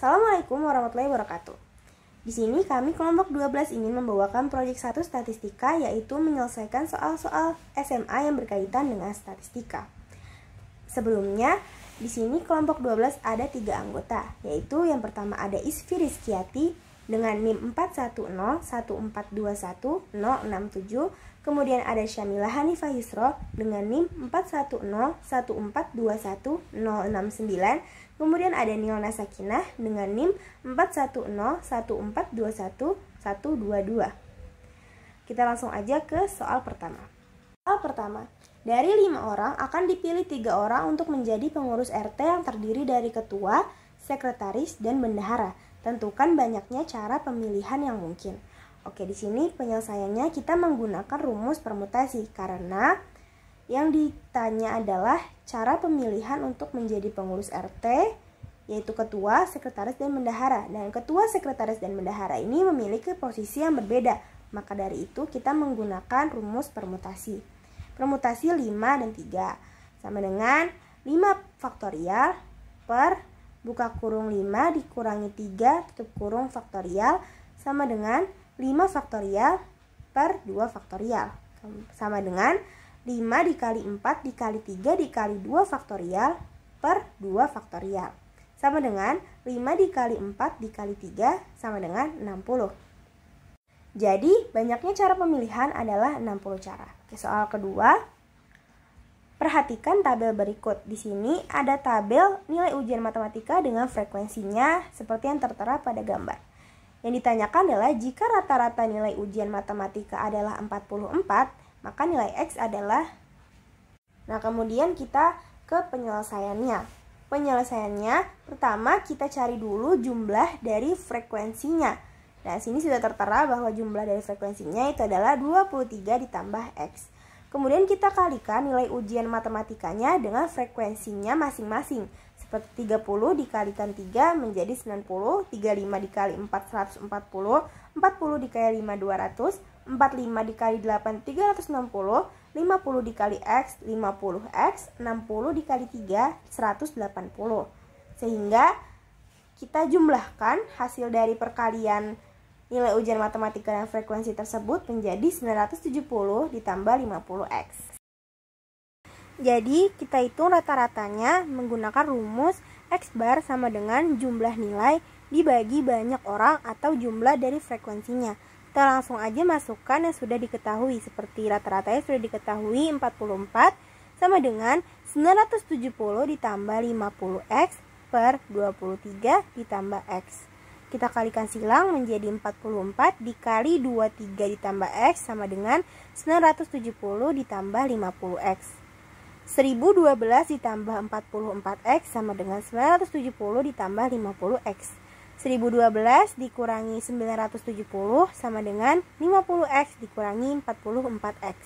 Assalamualaikum warahmatullahi wabarakatuh. Di sini kami kelompok 12 ingin membawakan proyek satu statistika yaitu menyelesaikan soal-soal SMA yang berkaitan dengan statistika. Sebelumnya, di sini kelompok 12 ada tiga anggota, yaitu yang pertama ada Isfi Rizkiati, dengan NIM 4101421067, Kemudian ada Syamila Hanifah Yusro dengan NIM 4101421069, Kemudian ada Nilna Sakinah dengan NIM 4101421122. Kita langsung aja ke soal pertama. Soal pertama, dari lima orang akan dipilih tiga orang untuk menjadi pengurus RT yang terdiri dari ketua, sekretaris, dan bendahara. Tentukan banyaknya cara pemilihan yang mungkin. Oke, di sini penyelesaiannya kita menggunakan rumus permutasi karena yang ditanya adalah cara pemilihan untuk menjadi pengurus RT yaitu ketua, sekretaris, dan bendahara. Dan ketua, sekretaris, dan bendahara ini memiliki posisi yang berbeda. Maka dari itu kita menggunakan rumus permutasi. Permutasi 5 dan 3 sama dengan 5 faktorial per buka kurung 5 dikurangi 3 tutup kurung faktorial sama dengan 5 faktorial per 2 faktorial sama dengan 5 dikali 4 dikali 3 dikali 2 faktorial per 2 faktorial sama dengan 5 dikali 4 dikali 3 sama dengan 60 jadi banyaknya cara pemilihan adalah 60 cara Oke, soal kedua Perhatikan tabel berikut. Di sini ada tabel nilai ujian matematika dengan frekuensinya seperti yang tertera pada gambar. Yang ditanyakan adalah jika rata-rata nilai ujian matematika adalah 44, maka nilai X adalah Nah, kemudian kita ke penyelesaiannya. Penyelesaiannya pertama kita cari dulu jumlah dari frekuensinya. Nah, sini sudah tertera bahwa jumlah dari frekuensinya itu adalah 23 ditambah X. Kemudian kita kalikan nilai ujian matematikanya dengan frekuensinya masing-masing. Seperti 30 dikalikan 3 menjadi 90, 35 dikali 4 140, 40 dikali 5 200, 45 dikali 8 360, 50 dikali X 50X, 60 dikali 3 180. Sehingga kita jumlahkan hasil dari perkalian Nilai ujian matematika dan frekuensi tersebut menjadi 970 ditambah 50x. Jadi, kita hitung rata-ratanya menggunakan rumus X bar sama dengan jumlah nilai dibagi banyak orang atau jumlah dari frekuensinya. Kita langsung aja masukkan yang sudah diketahui, seperti rata-ratanya sudah diketahui 44 sama dengan 970 ditambah 50X per 23 ditambah X. Kita kalikan silang menjadi 44 dikali 23 ditambah X sama dengan 970 ditambah 50X. 1012 ditambah 44X sama dengan 970 ditambah 50X. 1012 dikurangi 970 sama dengan 50X dikurangi 44X.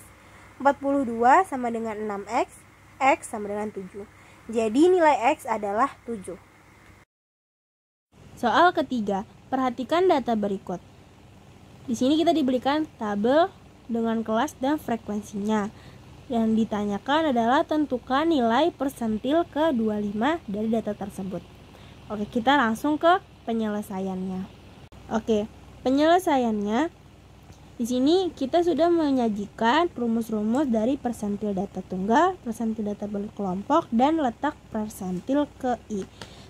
42 sama dengan 6X, X sama dengan 7. Jadi nilai X adalah 7. Soal ketiga, perhatikan data berikut. Di sini kita diberikan tabel dengan kelas dan frekuensinya. Yang ditanyakan adalah tentukan nilai persentil ke 25 dari data tersebut. Oke, kita langsung ke penyelesaiannya. Oke, penyelesaiannya di sini kita sudah menyajikan rumus-rumus dari persentil data tunggal, persentil data berkelompok, dan letak persentil ke I.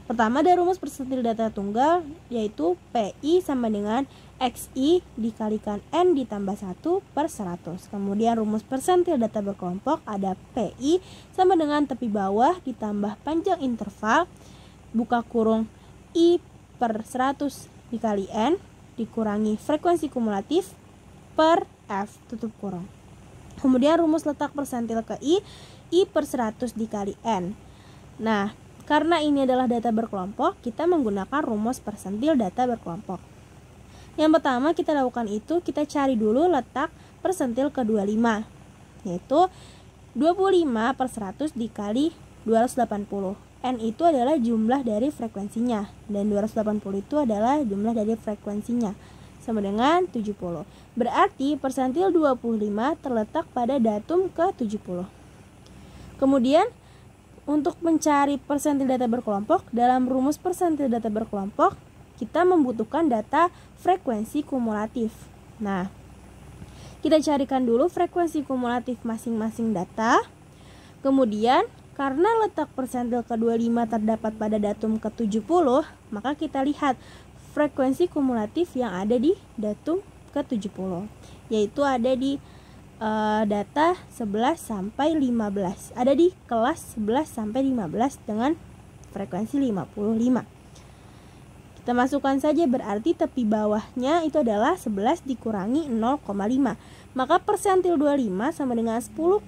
Pertama ada rumus persentil data tunggal yaitu PI sama dengan XI dikalikan N ditambah 1 per 100. Kemudian rumus persentil data berkelompok ada PI sama dengan tepi bawah ditambah panjang interval buka kurung I per 100 dikali N dikurangi frekuensi kumulatif per F tutup kurung. Kemudian rumus letak persentil ke I, I per 100 dikali N. Nah, karena ini adalah data berkelompok, kita menggunakan rumus persentil data berkelompok. Yang pertama kita lakukan itu kita cari dulu letak persentil ke-25 yaitu 25 per 100 dikali 280 N itu adalah jumlah dari frekuensinya dan 280 itu adalah jumlah dari frekuensinya sama dengan 70 berarti persentil 25 terletak pada datum ke-70 kemudian untuk mencari persentil data berkelompok, dalam rumus persentil data berkelompok, kita membutuhkan data frekuensi kumulatif. Nah, kita carikan dulu frekuensi kumulatif masing-masing data. Kemudian, karena letak persentil ke-25 terdapat pada datum ke-70, maka kita lihat frekuensi kumulatif yang ada di datum ke-70, yaitu ada di uh, data 11 sampai 15. Ada di kelas 11 sampai 15 dengan frekuensi 55. Kita masukkan saja berarti tepi bawahnya itu adalah 11 dikurangi 0,5. Maka persentil 25 sama dengan 10,5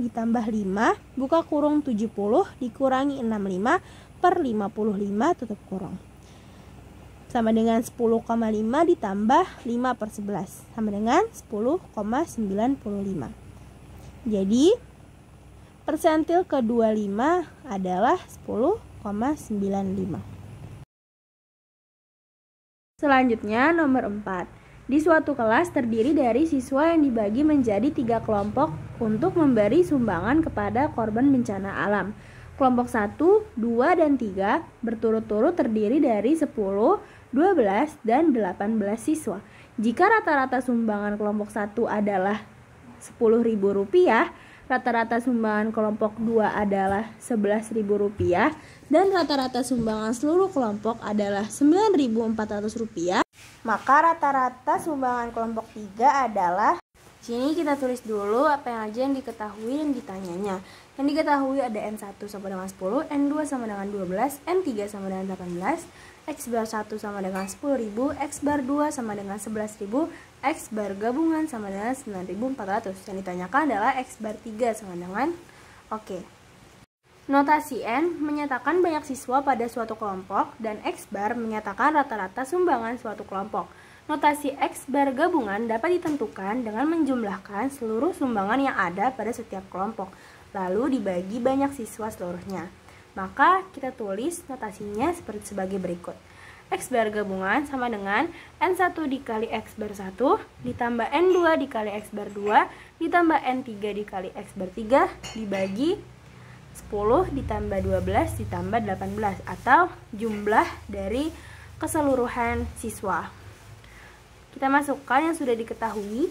ditambah 5, buka kurung 70 dikurangi 65 per 55 tutup kurung sama dengan 10,5 ditambah 5 per 11 sama dengan 10,95 jadi persentil ke-25 adalah 10,95 selanjutnya nomor 4 di suatu kelas terdiri dari siswa yang dibagi menjadi tiga kelompok untuk memberi sumbangan kepada korban bencana alam. Kelompok 1, 2, dan 3 berturut-turut terdiri dari 10, 12, dan 18 siswa. Jika rata-rata sumbangan kelompok 1 adalah Rp10.000, rata-rata sumbangan kelompok 2 adalah Rp11.000 dan rata-rata sumbangan seluruh kelompok adalah Rp9.400, maka rata-rata sumbangan kelompok 3 adalah Sini kita tulis dulu apa yang aja yang diketahui dan ditanyanya. Yang diketahui ada N1 sama dengan 10, N2 sama dengan 12, N3 sama dengan 18, X bar 1 sama dengan 10.000, X bar 2 sama dengan 11.000, X bar gabungan sama dengan 9.400. Yang ditanyakan adalah X bar 3 sama dengan, oke. Okay. Notasi N menyatakan banyak siswa pada suatu kelompok dan X bar menyatakan rata-rata sumbangan suatu kelompok. Notasi X bar gabungan dapat ditentukan dengan menjumlahkan seluruh sumbangan yang ada pada setiap kelompok, lalu dibagi banyak siswa seluruhnya. Maka kita tulis notasinya seperti sebagai berikut. X bar gabungan sama dengan N1 dikali X bar 1 ditambah N2 dikali X bar 2 ditambah N3 dikali X bar 3 dibagi 10 ditambah 12 ditambah 18 atau jumlah dari keseluruhan siswa. Kita masukkan yang sudah diketahui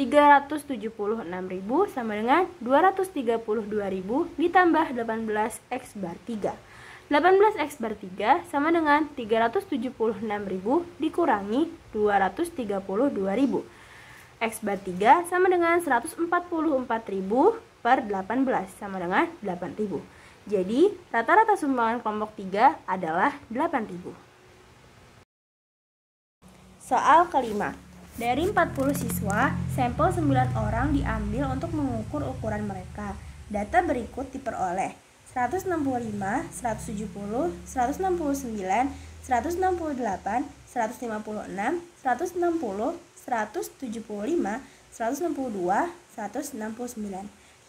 376.000 sama dengan 232.000 ditambah 18 X bar 3. 18 X bar 3 sama dengan 376.000 dikurangi 232.000. X bar 3 sama dengan 144.000 per 18 sama dengan 8.000. Jadi, rata-rata sumbangan kelompok 3 adalah 8.000. Soal kelima, dari 40 siswa, sampel 9 orang diambil untuk mengukur ukuran mereka. Data berikut diperoleh 165, 170, 169, 168, 156, 160, 175, 162, 169.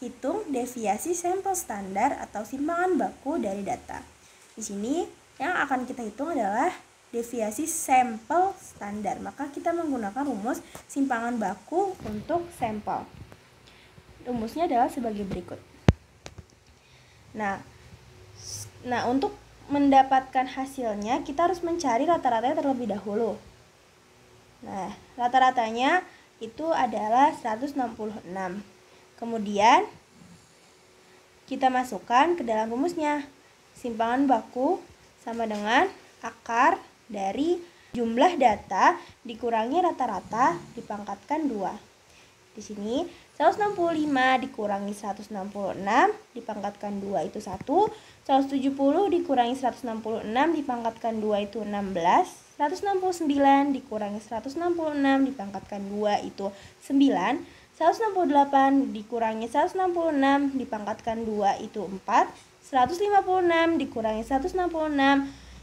Hitung deviasi sampel standar atau simpangan baku dari data. Di sini yang akan kita hitung adalah deviasi sampel standar. Maka kita menggunakan rumus simpangan baku untuk sampel. Rumusnya adalah sebagai berikut. Nah, nah untuk mendapatkan hasilnya kita harus mencari rata-ratanya terlebih dahulu. Nah, rata-ratanya itu adalah 166. Kemudian kita masukkan ke dalam rumusnya. Simpangan baku sama dengan akar dari jumlah data dikurangi rata-rata dipangkatkan 2. Di sini 165 dikurangi 166 dipangkatkan 2 itu 1. 170 dikurangi 166 dipangkatkan 2 itu 16. 169 dikurangi 166 dipangkatkan 2 itu 9. 168 dikurangi 166 dipangkatkan 2 itu 4. 156 dikurangi 166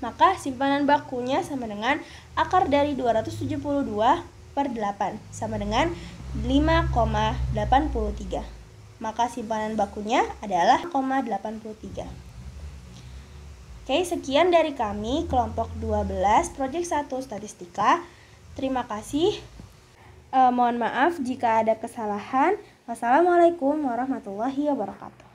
maka simpanan bakunya sama dengan akar dari 272 per 8 sama dengan 5,83 maka simpanan bakunya adalah 0,83. Oke, sekian dari kami kelompok 12 project 1 statistika. Terima kasih. E, mohon maaf jika ada kesalahan. Wassalamualaikum warahmatullahi wabarakatuh.